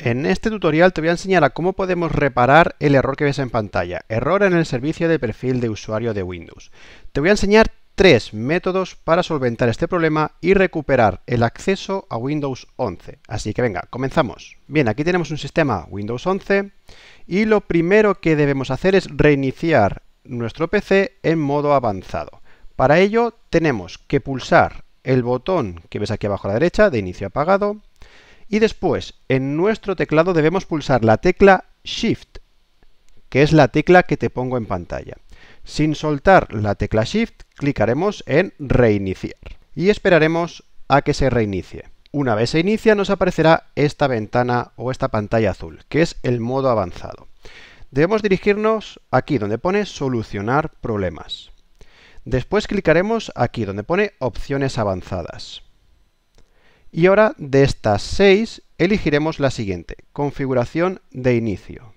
En este tutorial te voy a enseñar a cómo podemos reparar el error que ves en pantalla, error en el servicio de perfil de usuario de Windows. Te voy a enseñar tres métodos para solventar este problema y recuperar el acceso a Windows 11. Así que venga, comenzamos. Bien, aquí tenemos un sistema Windows 11 y lo primero que debemos hacer es reiniciar nuestro PC en modo avanzado. Para ello tenemos que pulsar el botón que ves aquí abajo a la derecha de inicio apagado, y después, en nuestro teclado debemos pulsar la tecla Shift, que es la tecla que te pongo en pantalla. Sin soltar la tecla Shift, clicaremos en Reiniciar y esperaremos a que se reinicie. Una vez se inicia nos aparecerá esta ventana o esta pantalla azul, que es el modo avanzado. Debemos dirigirnos aquí donde pone Solucionar problemas. Después clicaremos aquí donde pone Opciones avanzadas. Y ahora de estas seis elegiremos la siguiente, configuración de inicio.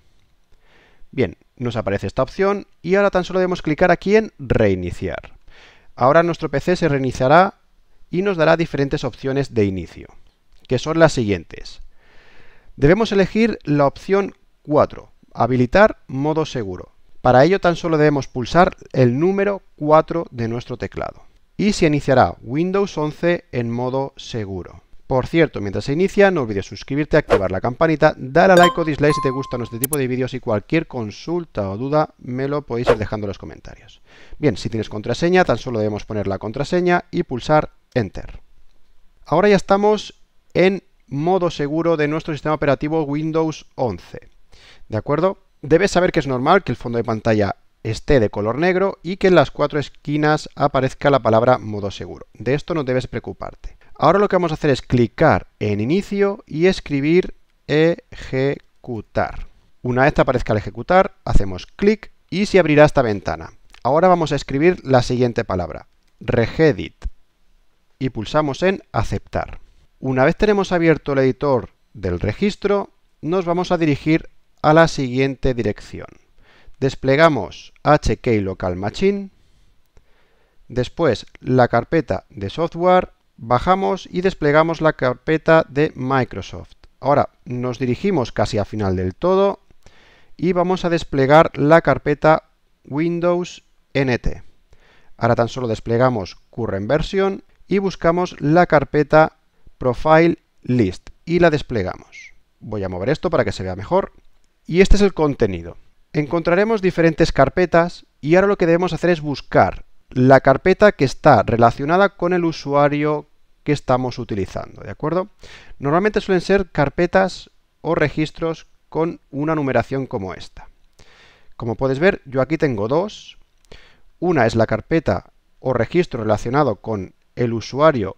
Bien, nos aparece esta opción y ahora tan solo debemos clicar aquí en reiniciar. Ahora nuestro PC se reiniciará y nos dará diferentes opciones de inicio, que son las siguientes. Debemos elegir la opción 4, habilitar modo seguro. Para ello tan solo debemos pulsar el número 4 de nuestro teclado y se iniciará Windows 11 en modo seguro. Por cierto, mientras se inicia, no olvides suscribirte, activar la campanita, dar a like o dislike si te gustan este tipo de vídeos y cualquier consulta o duda me lo podéis ir dejando en los comentarios. Bien, si tienes contraseña, tan solo debemos poner la contraseña y pulsar Enter. Ahora ya estamos en modo seguro de nuestro sistema operativo Windows 11. ¿De acuerdo? Debes saber que es normal que el fondo de pantalla esté de color negro y que en las cuatro esquinas aparezca la palabra modo seguro. De esto no debes preocuparte. Ahora lo que vamos a hacer es clicar en inicio y escribir ejecutar. Una vez que aparezca el ejecutar, hacemos clic y se abrirá esta ventana. Ahora vamos a escribir la siguiente palabra, regedit, y pulsamos en aceptar. Una vez tenemos abierto el editor del registro, nos vamos a dirigir a la siguiente dirección. Desplegamos HK Local Machine, después la carpeta de software, bajamos y desplegamos la carpeta de Microsoft. Ahora nos dirigimos casi al final del todo y vamos a desplegar la carpeta Windows NT. Ahora tan solo desplegamos Current Version y buscamos la carpeta Profile List y la desplegamos. Voy a mover esto para que se vea mejor. Y este es el contenido encontraremos diferentes carpetas y ahora lo que debemos hacer es buscar la carpeta que está relacionada con el usuario que estamos utilizando, ¿de acuerdo? Normalmente suelen ser carpetas o registros con una numeración como esta. Como puedes ver, yo aquí tengo dos. Una es la carpeta o registro relacionado con el usuario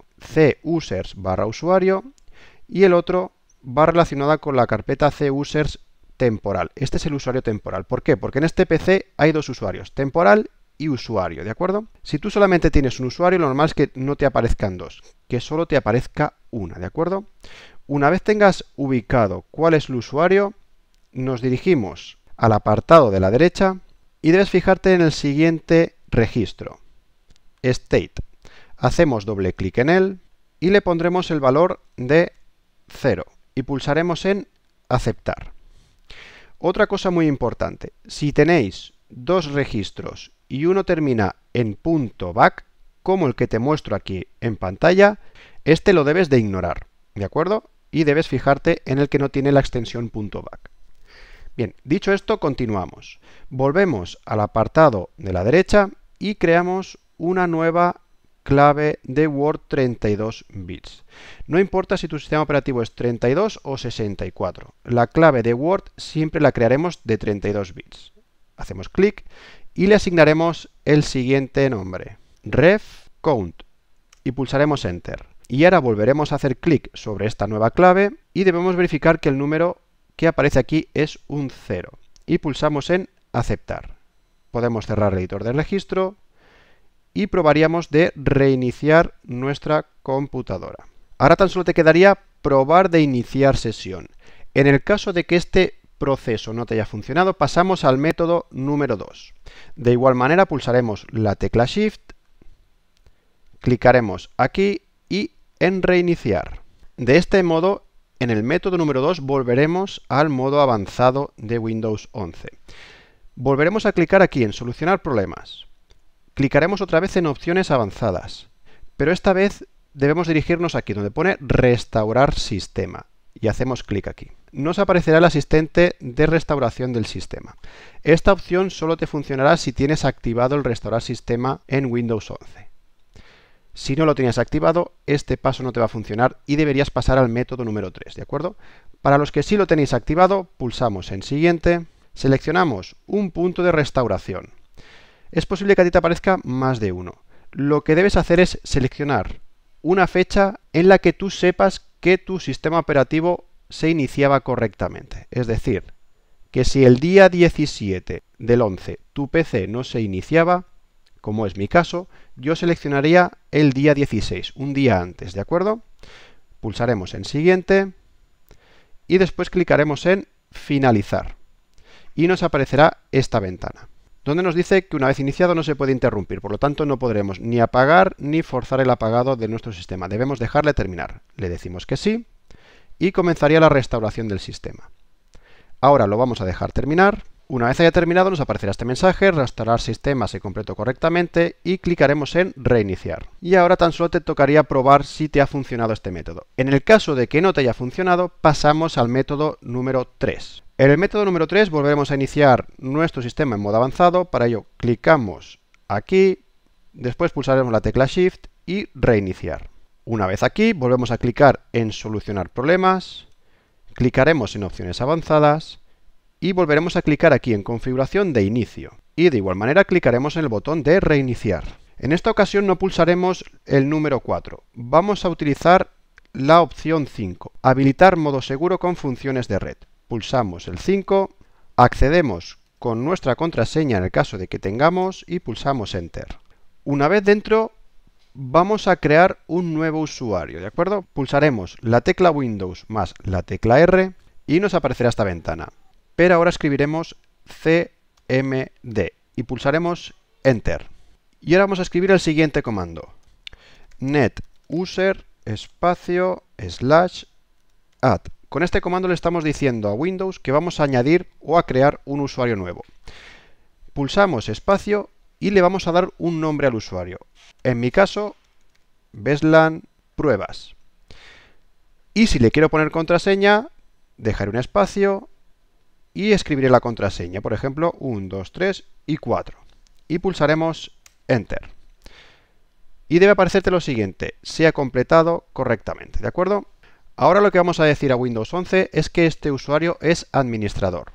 cusers barra usuario y el otro va relacionada con la carpeta cusers temporal. Este es el usuario temporal. ¿Por qué? Porque en este PC hay dos usuarios, temporal y usuario, ¿de acuerdo? Si tú solamente tienes un usuario, lo normal es que no te aparezcan dos, que solo te aparezca una, ¿de acuerdo? Una vez tengas ubicado cuál es el usuario, nos dirigimos al apartado de la derecha y debes fijarte en el siguiente registro, state. Hacemos doble clic en él y le pondremos el valor de 0 y pulsaremos en aceptar. Otra cosa muy importante, si tenéis dos registros y uno termina en .back, como el que te muestro aquí en pantalla, este lo debes de ignorar, ¿de acuerdo? Y debes fijarte en el que no tiene la extensión .back. Bien, dicho esto, continuamos. Volvemos al apartado de la derecha y creamos una nueva clave de Word 32 bits. No importa si tu sistema operativo es 32 o 64, la clave de Word siempre la crearemos de 32 bits. Hacemos clic y le asignaremos el siguiente nombre, ref count, y pulsaremos enter. Y ahora volveremos a hacer clic sobre esta nueva clave y debemos verificar que el número que aparece aquí es un 0 y pulsamos en aceptar. Podemos cerrar el editor de registro y probaríamos de reiniciar nuestra computadora. Ahora tan solo te quedaría probar de iniciar sesión. En el caso de que este proceso no te haya funcionado, pasamos al método número 2. De igual manera pulsaremos la tecla Shift, clicaremos aquí y en reiniciar. De este modo, en el método número 2 volveremos al modo avanzado de Windows 11. Volveremos a clicar aquí en solucionar problemas clicaremos otra vez en opciones avanzadas, pero esta vez debemos dirigirnos aquí donde pone restaurar sistema y hacemos clic aquí. Nos aparecerá el asistente de restauración del sistema. Esta opción solo te funcionará si tienes activado el restaurar sistema en Windows 11. Si no lo tenías activado, este paso no te va a funcionar y deberías pasar al método número 3, ¿de acuerdo? Para los que sí lo tenéis activado, pulsamos en siguiente, seleccionamos un punto de restauración es posible que a ti te aparezca más de uno. Lo que debes hacer es seleccionar una fecha en la que tú sepas que tu sistema operativo se iniciaba correctamente. Es decir, que si el día 17 del 11 tu PC no se iniciaba, como es mi caso, yo seleccionaría el día 16, un día antes, ¿de acuerdo? Pulsaremos en Siguiente y después clicaremos en Finalizar y nos aparecerá esta ventana donde nos dice que una vez iniciado no se puede interrumpir, por lo tanto no podremos ni apagar ni forzar el apagado de nuestro sistema. Debemos dejarle terminar. Le decimos que sí y comenzaría la restauración del sistema. Ahora lo vamos a dejar terminar. Una vez haya terminado nos aparecerá este mensaje, restaurar sistema se completó correctamente y clicaremos en reiniciar. Y ahora tan solo te tocaría probar si te ha funcionado este método. En el caso de que no te haya funcionado, pasamos al método número 3. En el método número 3 volveremos a iniciar nuestro sistema en modo avanzado. Para ello clicamos aquí, después pulsaremos la tecla Shift y reiniciar. Una vez aquí, volvemos a clicar en Solucionar problemas, clicaremos en Opciones avanzadas y volveremos a clicar aquí en Configuración de inicio. Y de igual manera clicaremos en el botón de Reiniciar. En esta ocasión no pulsaremos el número 4, vamos a utilizar la opción 5, Habilitar modo seguro con funciones de red pulsamos el 5, accedemos con nuestra contraseña en el caso de que tengamos y pulsamos Enter. Una vez dentro, vamos a crear un nuevo usuario, ¿de acuerdo? Pulsaremos la tecla Windows más la tecla R y nos aparecerá esta ventana. Pero ahora escribiremos CMD y pulsaremos Enter. Y ahora vamos a escribir el siguiente comando. Net user espacio slash add con este comando le estamos diciendo a Windows que vamos a añadir o a crear un usuario nuevo. Pulsamos espacio y le vamos a dar un nombre al usuario. En mi caso, Beslan Pruebas. Y si le quiero poner contraseña, dejaré un espacio y escribiré la contraseña. Por ejemplo, 1, 2, 3 y 4. Y pulsaremos Enter. Y debe aparecerte lo siguiente, se ha completado correctamente, ¿de acuerdo? Ahora lo que vamos a decir a Windows 11 es que este usuario es administrador.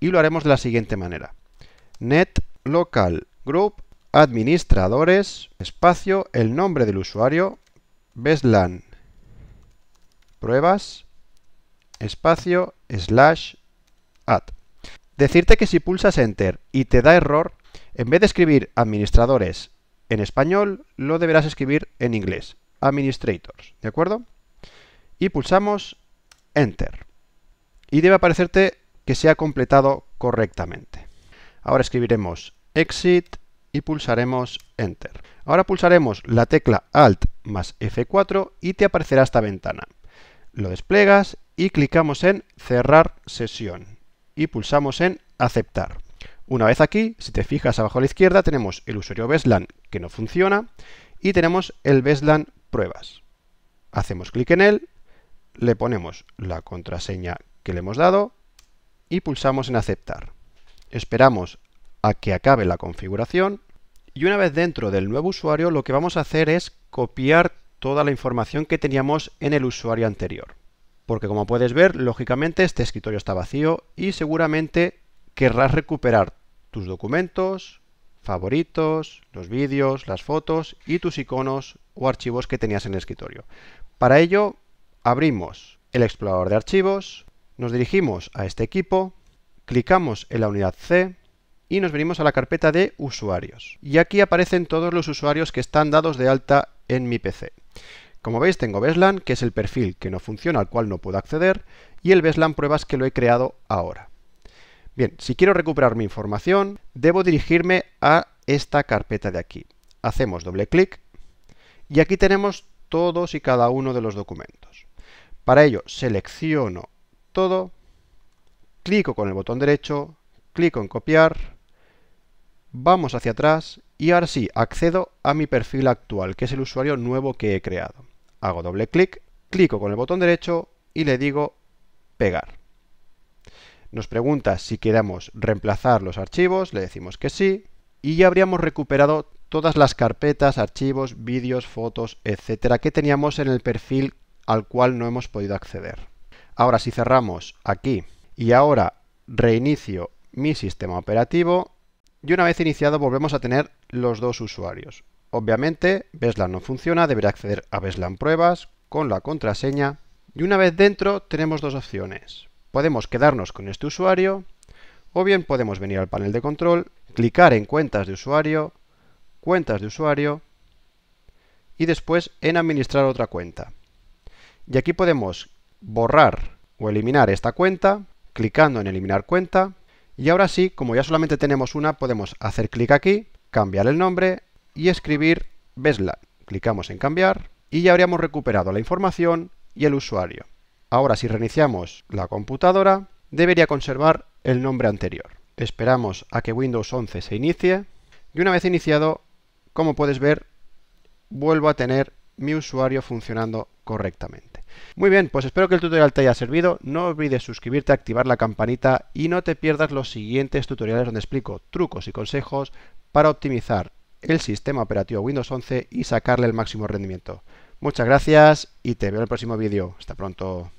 Y lo haremos de la siguiente manera. Net local group administradores espacio el nombre del usuario beslan pruebas espacio slash add. Decirte que si pulsas enter y te da error, en vez de escribir administradores en español, lo deberás escribir en inglés, administrators, ¿de acuerdo? y pulsamos Enter. Y debe aparecerte que se ha completado correctamente. Ahora escribiremos Exit y pulsaremos Enter. Ahora pulsaremos la tecla Alt más F4 y te aparecerá esta ventana. Lo desplegas y clicamos en Cerrar sesión y pulsamos en Aceptar. Una vez aquí, si te fijas abajo a la izquierda, tenemos el usuario Beslan que no funciona y tenemos el Beslan Pruebas. Hacemos clic en él le ponemos la contraseña que le hemos dado y pulsamos en aceptar. Esperamos a que acabe la configuración y una vez dentro del nuevo usuario lo que vamos a hacer es copiar toda la información que teníamos en el usuario anterior. Porque como puedes ver, lógicamente este escritorio está vacío y seguramente querrás recuperar tus documentos, favoritos, los vídeos, las fotos y tus iconos o archivos que tenías en el escritorio. Para ello abrimos el explorador de archivos, nos dirigimos a este equipo, clicamos en la unidad C y nos venimos a la carpeta de usuarios. Y aquí aparecen todos los usuarios que están dados de alta en mi PC. Como veis tengo Beslan, que es el perfil que no funciona, al cual no puedo acceder, y el Beslan pruebas que lo he creado ahora. Bien, si quiero recuperar mi información, debo dirigirme a esta carpeta de aquí. Hacemos doble clic y aquí tenemos todos y cada uno de los documentos. Para ello selecciono todo, clico con el botón derecho, clico en copiar, vamos hacia atrás y ahora sí accedo a mi perfil actual, que es el usuario nuevo que he creado. Hago doble clic, clico con el botón derecho y le digo pegar. Nos pregunta si queremos reemplazar los archivos, le decimos que sí, y ya habríamos recuperado todas las carpetas, archivos, vídeos, fotos, etcétera, que teníamos en el perfil al cual no hemos podido acceder. Ahora si cerramos aquí y ahora reinicio mi sistema operativo y una vez iniciado volvemos a tener los dos usuarios. Obviamente Beslan no funciona, deberá acceder a Beslan pruebas con la contraseña y una vez dentro tenemos dos opciones. Podemos quedarnos con este usuario o bien podemos venir al panel de control, clicar en cuentas de usuario, cuentas de usuario y después en administrar otra cuenta. Y aquí podemos borrar o eliminar esta cuenta clicando en eliminar cuenta. Y ahora sí, como ya solamente tenemos una, podemos hacer clic aquí, cambiar el nombre y escribir Vesla. Clicamos en cambiar y ya habríamos recuperado la información y el usuario. Ahora si reiniciamos la computadora, debería conservar el nombre anterior. Esperamos a que Windows 11 se inicie y una vez iniciado, como puedes ver, vuelvo a tener mi usuario funcionando correctamente. Muy bien, pues espero que el tutorial te haya servido. No olvides suscribirte, activar la campanita y no te pierdas los siguientes tutoriales donde explico trucos y consejos para optimizar el sistema operativo Windows 11 y sacarle el máximo rendimiento. Muchas gracias y te veo en el próximo vídeo. Hasta pronto.